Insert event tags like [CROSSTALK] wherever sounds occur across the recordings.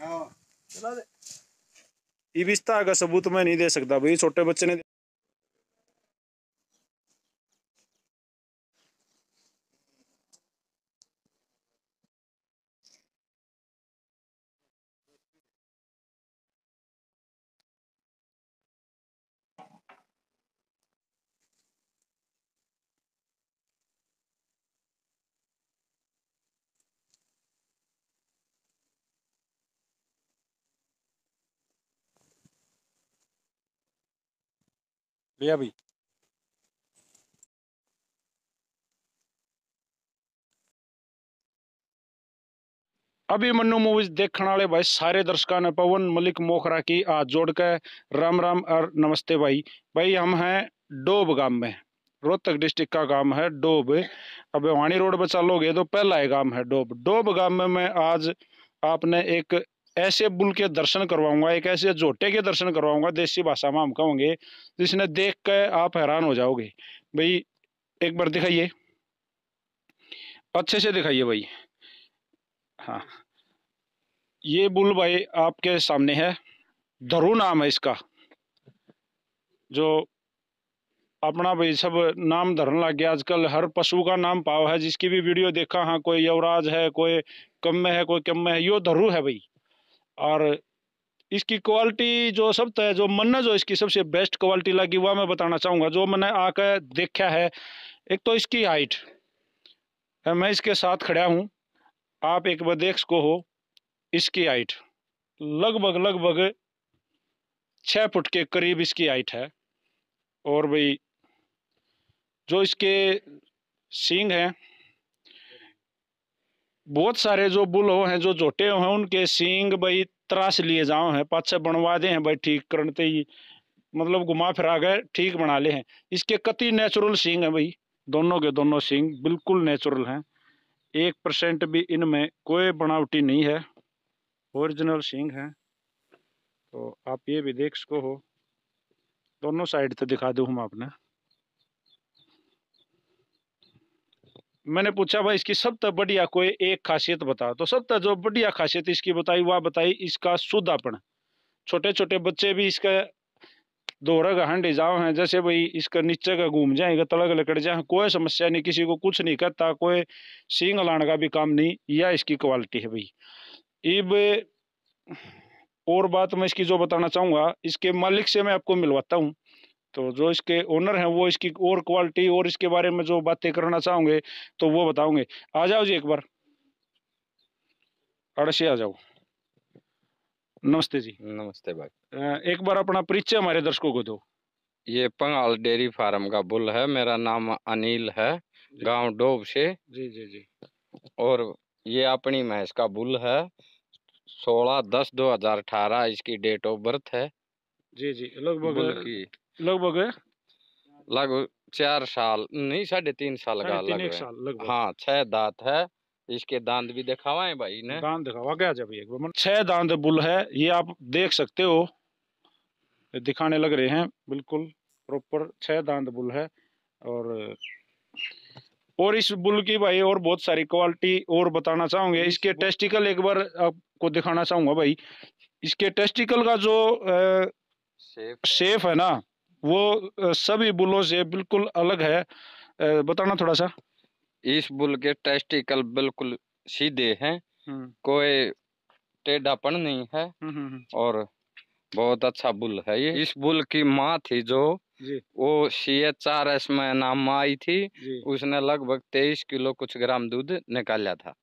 हाँ। चला का सबूत मैं नहीं दे सकता भाई छोटे बच्चे ने लिया भाई अभी मनु मूवीज देखने वाले भाई सारे दर्शकों ने पवन मलिक मोखरा की आज जोड़ के राम राम और नमस्ते भाई भाई हम हैं डोब गांव में रोहतक डिस्ट्रिक्ट का गांव है डोब अब वाणी रोड पर चलोगे तो पहला ही गांव है डोब डोब गांव में मैं आज आपने एक ऐसे बुल के दर्शन करवाऊंगा एक ऐसे जोटे के दर्शन करवाऊंगा देसी भाषा में हम कहूँगे जिसने देख कर आप हैरान हो जाओगे भाई एक बार दिखाइए अच्छे से दिखाइए भाई हाँ ये बुल भाई आपके सामने है धरु नाम है इसका जो अपना भाई सब नाम धरन लग गया आजकल हर पशु का नाम पाव है जिसकी भी वीडियो देखा हाँ कोई यवराज है कोई कम है कोई कम है यो धरु है भाई और इसकी क्वालिटी जो सब है जो मन जो इसकी सबसे बेस्ट क्वालिटी लगी वह मैं बताना चाहूँगा जो मैंने आकर देखा है एक तो इसकी हाइट मैं इसके साथ खड़ा हूँ आप एक बार देख सको हो इसकी हाइट लगभग लगभग छः फुट के करीब इसकी हाइट है और भाई जो इसके सींग हैं बहुत सारे जो हो हैं जो जोटे हैं उनके सींग भाई त्रास लिए जाओ हैं पाछे बनवा दे हैं भाई ठीक करते ही मतलब घुमा फिरा गए ठीक बना ले हैं इसके कति नेचुरल सींग हैं भाई दोनों के दोनों सींग बिल्कुल नेचुरल हैं एक परसेंट भी इनमें कोई बनावटी नहीं है ओरिजिनल सींग हैं तो आप ये भी देख सको हो दोनों साइड से दिखा दूँ हम आपने मैंने पूछा भाई इसकी सबसे बढ़िया कोई एक खासियत बता तो सबसे जो बढ़िया खासियत इसकी बताई वह बताई इसका शुद्धापन छोटे छोटे बच्चे भी इसका दोहरा का हंडे जाओ हैं जैसे भाई इसका नीचे का घूम जाएगा तलग लकड़ जाए कोई समस्या नहीं किसी को कुछ नहीं करता कोई सींग लाने का भी काम नहीं यह इसकी क्वालिटी है भाई इब और बात मैं इसकी जो बताना चाहूँगा इसके मालिक से मैं आपको मिलवाता हूँ तो जो इसके ओनर हैं वो इसकी और क्वालिटी और इसके बारे में जो बातें करना चाहोगे तो वो बताओगे आ जाओ जी एक बार अड़से आ जाओ नमस्ते जी नमस्ते भाई एक बार अपना परिचय हमारे दर्शकों को दो ये पंगाल डेयरी फार्म का बुल है मेरा नाम अनिल है गांव डोब से जी जी जी और ये अपनी महस का बुल है सोलह दस दो हजार अठारह इसकी डेट ऑफ बर्थ है जी जी लगभग लगभग लगभग चार साल नहीं साढ़े तीन साल का लग साल लगभग हाँ छह दांत है इसके दांत भी है भाई ने दांत दिखावा क्या जब एक बार छह दांत बुल है ये आप देख सकते हो दिखाने लग रहे हैं बिल्कुल प्रॉपर छह दांत बुल है और और इस बुल की भाई और बहुत सारी क्वालिटी और बताना चाहूंगे इसके टेस्टिकल एक बार आपको दिखाना चाहूंगा भाई इसके टेस्टिकल का जो सेफ है ना वो सभी बुलों से बिल्कुल अलग है बताना थोड़ा सा इस बुल के टेस्टिकल बिल्कुल सीधे हैं हम्म। कोई टेढ़ापन नहीं है हम्म, हम्म, और बहुत अच्छा बुल है ये इस बुल की माँ थी जो वो सी एच आर एस में नाम आई थी उसने लगभग तेईस किलो कुछ ग्राम दूध निकाला था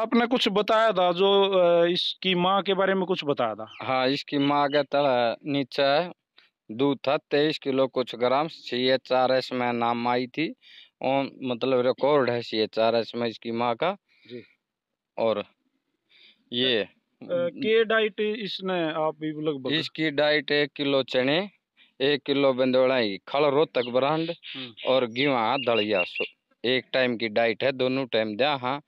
आपने कुछ बताया था जो इसकी माँ के बारे में कुछ बताया था हाँ इसकी माँ का तरह नीचे दूध था तेईस किलो कुछ gram C H R S में नाम आई थी और मतलब रिकॉर्ड है सी एच आर एस में इसकी माँ का जी। और ये के डाइट इसने आप लगभग इसकी डाइट एक किलो चने एक किलो बंदोड़ाई खड़ रोहतक ब्रांड हम्म। और गिवा दलिया एक टाइम की डाइट है दोनों टाइम दें हाँ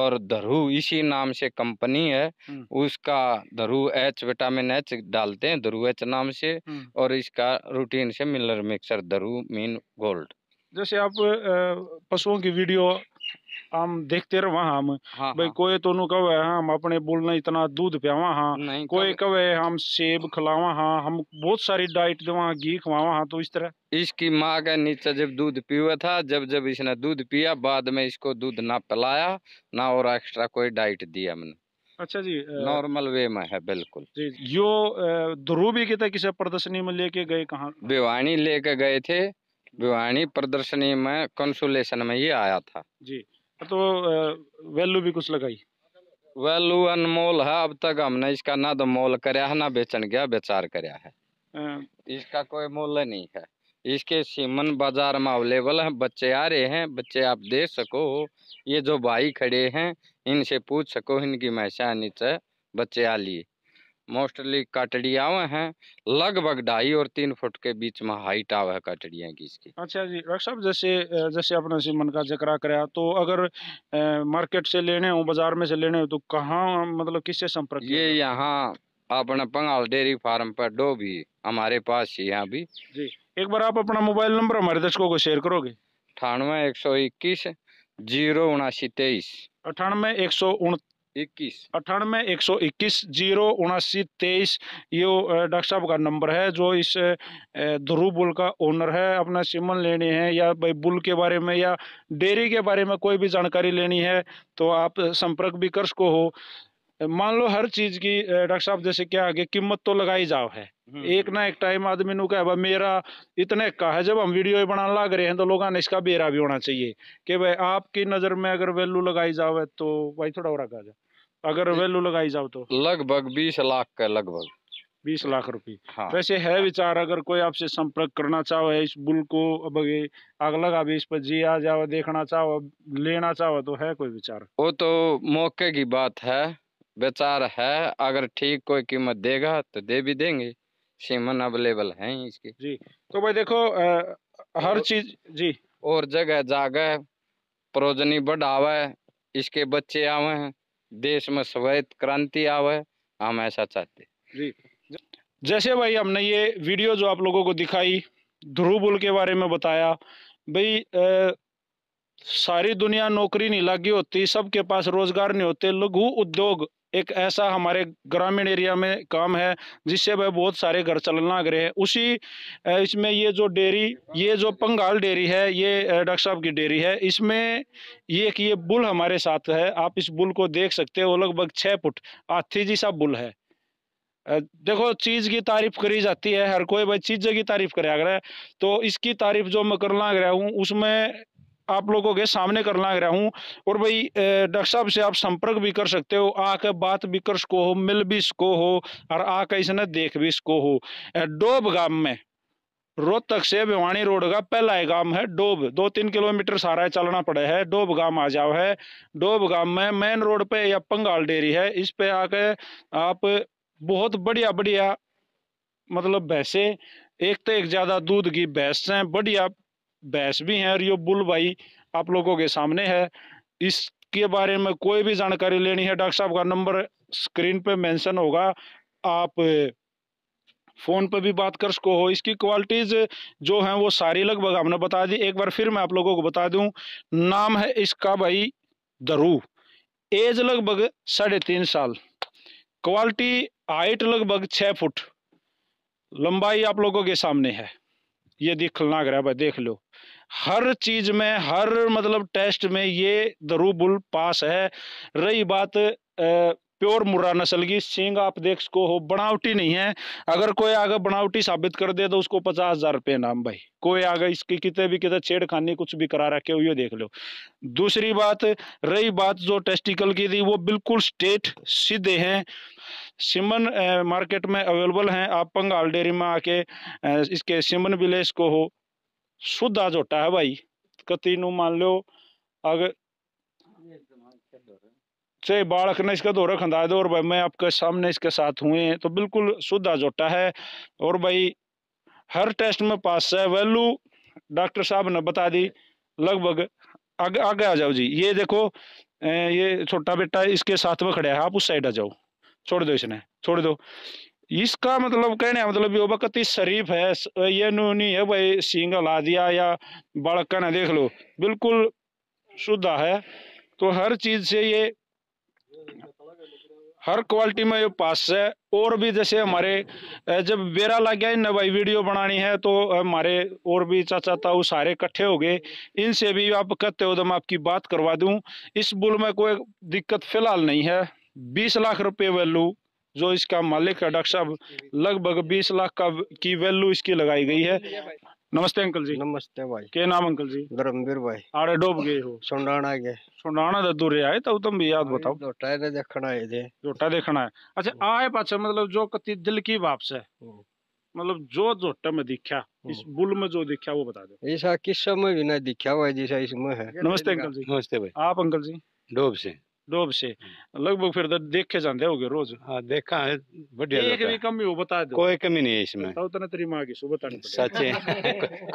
और धरू इसी नाम से कंपनी है उसका धरू एच विटामिन एच डालते हैं धरू एच नाम से और इसका रूटीन से मिलर मिक्सर धरू मीन गोल्ड जैसे आप पशुओं की वीडियो हम देखते रहे हम हाँ, भाई हाँ। कोई तो कवे हम अपने बोलना इतना दूध पियावा हाँ कोई कवे हम सेब खिलावा हाँ हम बहुत सारी डाइट देवा घी खवावा हाँ तो इस तरह इसकी माँ का नीचे जब दूध पीवा था जब जब इसने दूध पिया बाद में इसको दूध ना पिलाया ना और एक्स्ट्रा कोई डाइट दिया हमने अच्छा जी नॉर्मल वे में है बिल्कुल जी यो ध्रुवी की तरह किसी प्रदर्शनी में लेके गए कहाँ भिवानी लेके गए थे भिवानी प्रदर्शनी में कंसुलेशन में ही आया था जी तो वैल्यू भी कुछ लगाई वैल्यू अनमोल है अब तक हमने इसका ना तो मोल कराया है ना बेचन गया बेचार कराया है इसका कोई मूल्य नहीं है इसके सीमन बाजार में अवेलेबल है बच्चे आ रहे हैं बच्चे आप दे सको ये जो भाई खड़े हैं इनसे पूछ सको इनकी महसानी नीचे बच्चे आ लिए मोस्टली काटड़ी आवे है लगभग ढाई और तीन फुट के बीच में हाइट आवे है काटड़िया की इसकी अच्छा जी डॉक्टर साहब जैसे जैसे अपना से मन का जिक्र कराया तो अगर ए, मार्केट से लेने हो बाजार में से लेने हो तो कहाँ मतलब किससे संपर्क ये यहाँ अपना पंगाल डेयरी फार्म पर डो भी हमारे पास ही यहाँ भी जी एक बार आप अपना मोबाइल नंबर हमारे दर्शकों को शेयर करोगे अठानवे एक सौ इक्कीस जीरो उनासी तेईस अठानवे एक सौ उन इक्कीस अठानवे एक सौ इक्कीस जीरो उनासी तेईस ये डॉक्टर साहब का नंबर है जो इस ध्रुव बुल का ओनर है अपना सिमन लेनी है या भाई बुल के बारे में या डेयरी के बारे में कोई भी जानकारी लेनी है तो आप संपर्क भी कर सको हो मान लो हर चीज़ की डॉक्टर साहब जैसे क्या आगे कीमत तो लगाई जाओ है हम्म, एक ना हम्म। एक टाइम आदमी नु कह मेरा इतने का है जब हम वीडियो बनाने लाग रहे हैं तो लोगों ने इसका बेरा भी होना चाहिए कि भाई आपकी नज़र में अगर वैल्यू लगाई जावे तो भाई थोड़ा और आगे आ जाए अगर वैल्यू लगाई जाओ तो लगभग बीस लाख का लगभग बीस लाख रुपए हाँ। वैसे है विचार अगर कोई आपसे संपर्क करना चाहो इस बुल को अब आग लगा भी इस पर जी आ जाओ देखना चाहो लेना चाहो तो है कोई विचार वो तो मौके की बात है विचार है अगर ठीक कोई कीमत देगा तो दे भी देंगे सीमन अवेलेबल है इसकी जी तो भाई देखो आ, हर चीज जी और जगह जागे प्रोजनी बढ़ावा इसके बच्चे आवे हैं देश में स्वैत क्रांति आवे हम ऐसा चाहते जी जैसे भाई हमने ये वीडियो जो आप लोगों को दिखाई ध्रुव बुल के बारे में बताया भाई ए, सारी दुनिया नौकरी नहीं लगी होती सबके पास रोजगार नहीं होते लघु उद्योग एक ऐसा हमारे ग्रामीण एरिया में काम है जिससे वह बहुत सारे घर चलने लग रहे हैं उसी इसमें ये जो डेयरी ये जो पंगाल डेयरी है ये डॉक्टर साहब की डेयरी है इसमें ये एक ये बुल हमारे साथ है आप इस बुल को देख सकते हो लगभग छः फुट हाथी सा बुल है देखो चीज़ की तारीफ करी जाती है हर कोई भाई चीज़ की तारीफ करे अगर तो इसकी तारीफ जो मैं करना गया हूँ उसमें आप लोगों के सामने कर ला रहा हूँ और भाई डॉक्टर साहब से आप संपर्क भी कर सकते हो आके बात भी कर सको हो मिल भी सको हो और आके इसने देख भी सको हो डोब गांव में रोहतक से भिवानी रोड का पहला गांव है डोब दो तीन किलोमीटर सारा चलना पड़े है डोब गांव आ जाओ है डोब गांव में मेन रोड पे या पंगाल डेयरी है इस पे आके आप बहुत बढ़िया बढ़िया मतलब भैंसे एक तो एक ज़्यादा दूध की भैंस हैं बढ़िया बहस भी है और ये बुल भाई आप लोगों के सामने है इसके बारे में कोई भी जानकारी लेनी है डॉक्टर साहब का नंबर स्क्रीन पे मेंशन होगा आप फ़ोन पर भी बात कर सको हो इसकी क्वालिटीज़ जो हैं वो सारी लगभग हमने बता दी एक बार फिर मैं आप लोगों को बता दूँ नाम है इसका भाई दरू एज लगभग साढ़े तीन साल क्वालिटी हाइट लगभग छः फुट लंबाई आप लोगों के सामने है ये दिख ना रहा भाई देख लो हर चीज में हर मतलब टेस्ट में ये दरूबुल पास है रही बात आ, प्योर मुर्रा नस्ल की सींग आप देख सको हो बनावटी नहीं है अगर कोई आगे बनावटी साबित कर दे तो उसको पचास हजार रुपये नाम भाई कोई आगे इसकी कितने भी कितने छेड़खानी कुछ भी करा रखे हुए देख लो दूसरी बात रही बात जो टेस्टिकल की थी वो बिल्कुल स्टेट सीधे हैं सिमन मार्केट में अवेलेबल हैं आप पंगाल डेयरी में आके इसके सिमन विलेज को हो शुद्ध आजोटा है भाई कतीनू मान लो अगर से बाढ़ ने इसका दौरा रखा दो और भाई मैं आपके सामने इसके साथ हुए हैं तो बिल्कुल शुद्ध आजोटा है और भाई हर टेस्ट में पास है वैल्यू डॉक्टर साहब ने बता दी लगभग आगे आगे आ जाओ जी ये देखो ये छोटा बेटा इसके साथ में खड़ा है आप उस साइड आ जाओ छोड़ दो इसने छोड़ दो इसका मतलब कहने मतलब ये ही शरीफ है ये नू नहीं है भाई सींग ला दिया या बालक का ना देख लो बिल्कुल शुद्धा है तो हर चीज से ये हर क्वालिटी में ये पास है और भी जैसे हमारे जब बेरा लग गया इन भाई वीडियो बनानी है तो हमारे और भी चाचा ताऊ सारे इकट्ठे हो गए इनसे भी आप कहते हो तो मैं आपकी बात करवा दूं इस बुल में कोई दिक्कत फिलहाल नहीं है बीस लाख रुपए वैल्यू जो इसका मालिक है डॉक्टर साहब लगभग बीस लाख का की वैल्यू इसकी लगाई गई है नमस्ते अंकल जी नमस्ते भाई के नाम अंकल जी धर्मवीर भाई आड़े डूब गए हो सुंडाना गए सुंडाना तो दूर आए तो तुम भी याद बताओ जोटा ने देखना है जे जोटा देखना है अच्छा हम्म। आए पाछे मतलब जो कति दिल की वापस से हम्म। मतलब जो जोटा में दिखा इस हम्म। बुल में जो दिखा वो बता दो ऐसा किस समय भी ना दिखा हुआ जैसा इसमें है नमस्ते अंकल जी नमस्ते भाई आप अंकल जी डोब से दोब से लगभग फिर देखे जाते हो गए रोज हाँ देखा है बढ़िया एक भी कमी हो बता दो कोई कमी नहीं है इसमें तो उतना तेरी माँ की सुबह बतानी सच्चे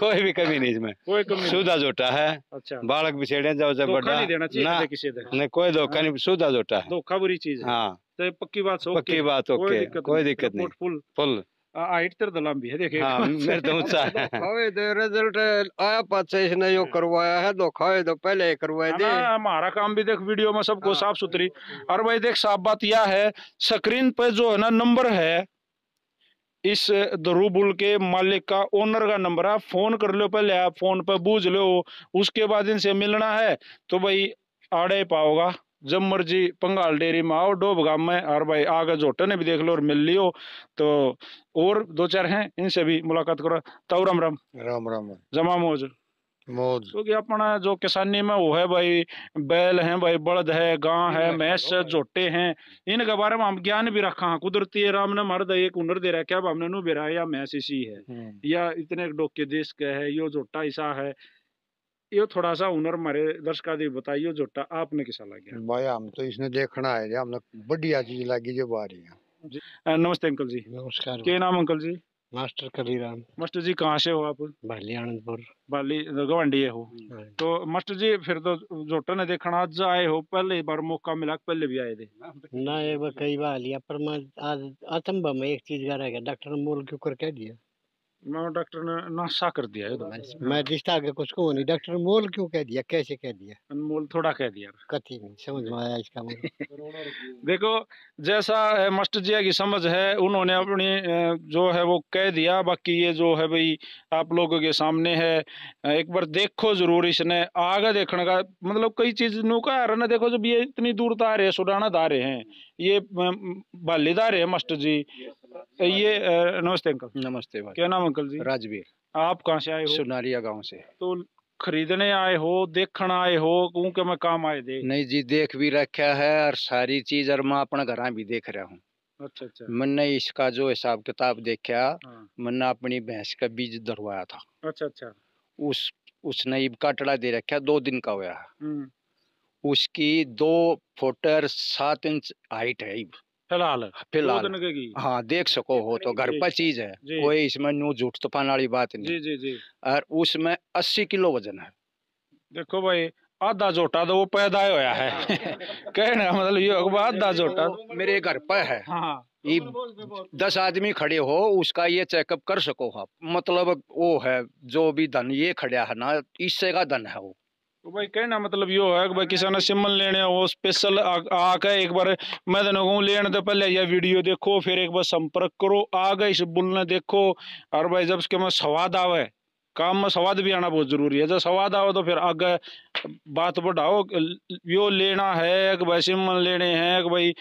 कोई भी कमी नहीं इसमें कोई कमी सुधा जोटा है अच्छा बालक भी छेड़े जाओ जब बड़ा नहीं देना चाहिए ना किसी नहीं कोई धोखा नहीं सुधा जोटा है धोखा बुरी चीज हाँ तो पक्की बात पक्की बात ओके कोई दिक्कत नहीं फुल फुल तेरे दलाम भी है हाँ, मेरे रिजल्ट आया यो करवाया है पहले ही करवाए हमारा काम भी देख वीडियो में सबको साफ सुथरी और भाई देख साफ बात यह है स्क्रीन पे जो है ना नंबर है इस दरूबुल के मालिक का ओनर का नंबर है फोन कर लो पहले आप फोन पर बूझ लो उसके बाद इनसे मिलना है तो भाई आड़े पाओगा जब मर्जी पंगाल डेरी में आओ डोब गांव में और भाई आगे जोटे ने भी देख लो और मिल लियो तो और दो चार हैं इनसे भी मुलाकात करो तो राम राम राम राम जमा मौज मौज क्योंकि अपना जो किसानी में वो है भाई बैल है भाई बड़द है गां है मैस है जोटे हैं इनके बारे में हम ज्ञान भी रखा है कुदरती राम ने मर्द एक हुनर दे रहा है क्या हमने नु बेरा या मैस इसी है हम्म। या इतने डोके देश के है यो जोटा ऐसा है यो थोड़ा सा हुनर मारे दर्शकों ने बताइयो जोटा आपने किसा लग भाई हम तो इसने देखना है जी हमने बढ़िया चीज लगी जो बारी रही है नमस्ते अंकल जी नमस्कार के नाम uncle ji master Kaliram master ji कहाँ से हो आप बाली आनंदपुर बाली गवंडी है हो हाँ तो मास्टर जी फिर तो जोटा ने देखना आज आए हो पहले बार मौका मिला पहले भी आए थे ना एक बार कई बार लिया पर मैं आज आतंबा में एक चीज कर डॉक्टर मोल क्यों कर कह दिया ना डॉक्टर ने नाशा कर दिया तो मैं रिश्ता आगे हाँ। कुछ को नहीं डॉक्टर मोल क्यों कह दिया कैसे कह दिया अनमोल थोड़ा कह दिया कथी नहीं समझ में आया इसका मतलब [LAUGHS] देखो जैसा है मास्टर जी की समझ है उन्होंने अपनी जो है वो कह दिया बाकी ये जो है भाई आप लोगों के सामने है एक बार देखो जरूर इसने आगे देखने का मतलब कई चीज नुका है ना देखो जब ये इतनी दूर तारे सुडाना तारे हैं ये बालीदार है मास्टर जी ये नमस्ते अंकल नमस्ते भाई क्या नाम अंकल जी राजवीर आप कहाँ से आए हो सुनारिया गांव से तो खरीदने आए हो देखने आए हो क्योंकि मैं काम आए देख नहीं जी देख भी रखा है और सारी चीज और मैं अपना घर भी देख रहा हूँ अच्छा अच्छा मैंने इसका जो हिसाब किताब देखा हाँ। मैंने अपनी भैंस का बीज धरवाया था अच्छा अच्छा उस उसने काटड़ा दे रखा दो दिन का हुआ उसकी दो फुटर सात इंच हाइट है फिलहाल फिलहाल हाँ देख सको हो तो घर पर चीज है कोई इसमें नू झूठ तूफान वाली बात नहीं जी जी जी और उसमें अस्सी किलो वजन है देखो भाई आधा जोटा तो वो पैदा होया है [LAUGHS] कहना मतलब ये आधा जोटा मेरे घर पर है हाँ। ये दस आदमी खड़े हो उसका ये चेकअप कर सको आप मतलब वो है जो भी धन ये खड़ा है ना इससे का धन है वो तो भाई कहना मतलब यो है कि भाई किसान सिमल लेने वो स्पेशल आके एक बार मैं तो कहूँ लेने तो पहले यह वीडियो देखो फिर एक बार संपर्क करो आ गए इस बुलने देखो और भाई जब इसके मैं स्वाद आवे काम में स्वाद भी आना बहुत जरूरी है जब स्वाद आओ तो फिर आगे बात बढ़ाओ यो लेना है कि भाई सिमन लेने हैं कि भाई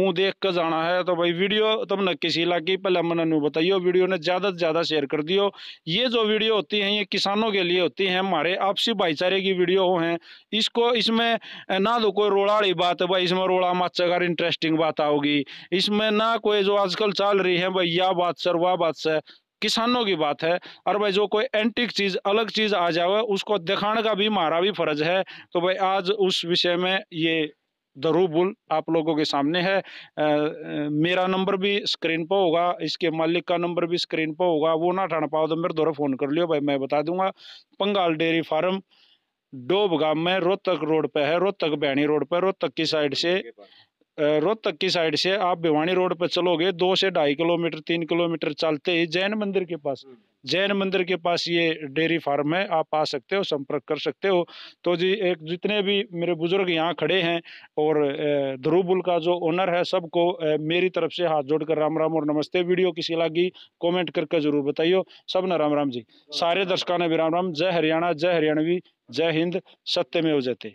ऊँ देख कर जाना है तो भाई वीडियो न किसी इलाके पहले मैंने नु बताइयो वीडियो ने ज़्यादा से ज़्यादा शेयर कर दियो ये जो वीडियो होती हैं ये किसानों के लिए होती हैं हमारे आपसी भाईचारे की वीडियो हो हैं इसको इसमें ना तो कोई रोड़ा वाली बात है भाई इसमें रोड़ा माचाकार इंटरेस्टिंग बात आओगी इसमें ना कोई जो आजकल चल रही है भाई या बात सर वाह बात सर किसानों की बात है और भाई जो कोई एंटिक चीज़ अलग चीज़ आ जाए उसको दिखाने का भी मारा भी फ़र्ज है तो भाई आज उस विषय में ये दरूबुल आप लोगों के सामने है आ, मेरा नंबर भी स्क्रीन पर होगा इसके मालिक का नंबर भी स्क्रीन पर होगा वो ना ठाण पाओ तो मेरे द्वारा फ़ोन कर लियो भाई मैं बता दूंगा पंगाल डेयरी फार्म डोबगाम में रोहतक रोड पे है रोहतक बहनी रोड पर रोहतक की साइड से रोहतक की साइड से आप भिवानी रोड पर चलोगे दो से ढाई किलोमीटर तीन किलोमीटर चलते ही जैन मंदिर के पास हम्म। जैन मंदिर के पास ये डेयरी फार्म है आप आ सकते हो संपर्क कर सकते हो तो जी एक जितने भी मेरे बुजुर्ग यहाँ खड़े हैं और ध्रुवबुल का जो ओनर है सबको मेरी तरफ से हाथ जोड़कर राम राम और नमस्ते वीडियो किसी लागी कमेंट करके जरूर बताइयो सब ना राम राम जी सारे दर्शकों ने भी राम राम जय हरियाणा जय हरियाणवी जय हिंद सत्य में हो जाते